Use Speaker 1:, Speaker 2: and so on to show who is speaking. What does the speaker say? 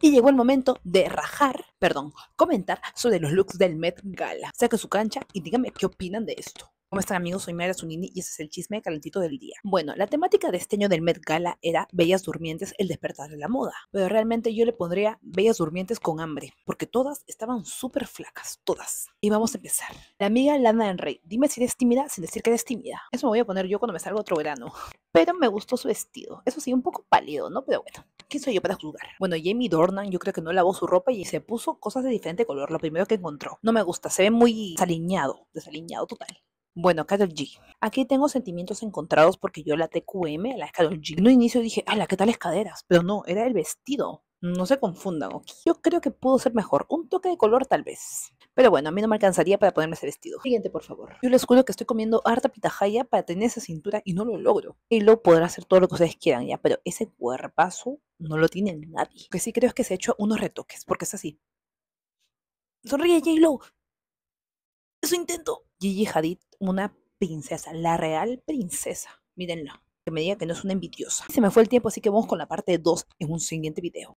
Speaker 1: y llegó el momento de rajar, perdón, comentar sobre los looks del Met Gala. Saca su cancha y díganme qué opinan de esto. ¿Cómo están amigos? Soy Mayra Zunini y ese es el chisme calentito del día. Bueno, la temática de este año del Met Gala era Bellas Durmientes, el despertar de la moda. Pero realmente yo le pondría Bellas Durmientes con hambre, porque todas estaban súper flacas, todas. Y vamos a empezar. La amiga Lana Henry, dime si eres tímida sin decir que eres tímida. Eso me voy a poner yo cuando me salga otro verano. Pero me gustó su vestido. Eso sí, un poco pálido, ¿no? Pero bueno. ¿Quién soy yo para juzgar? Bueno, Jamie Dornan yo creo que no lavó su ropa y se puso cosas de diferente color, lo primero que encontró. No me gusta, se ve muy desaliñado, desaliñado total. Bueno, Carol G. Aquí tengo sentimientos encontrados porque yo la TQM, la Carol G. En un inicio dije, la ¿qué tal las caderas? Pero no, era el vestido. No se confundan. Yo creo que pudo ser mejor. Un toque de color tal vez. Pero bueno, a mí no me alcanzaría para ponerme ese vestido. Siguiente, por favor. Yo les juro que estoy comiendo harta pitahaya para tener esa cintura y no lo logro. Y lo podrá hacer todo lo que ustedes quieran ya, pero ese cuerpazo no lo tiene nadie. Lo que sí creo es que se ha hecho unos retoques, porque es así. Sonríe, J-Lo. ¡Eso intento. Gigi Hadid, una princesa, la real princesa. Mírenla. Que me diga que no es una envidiosa. Se me fue el tiempo, así que vamos con la parte 2 en un siguiente video.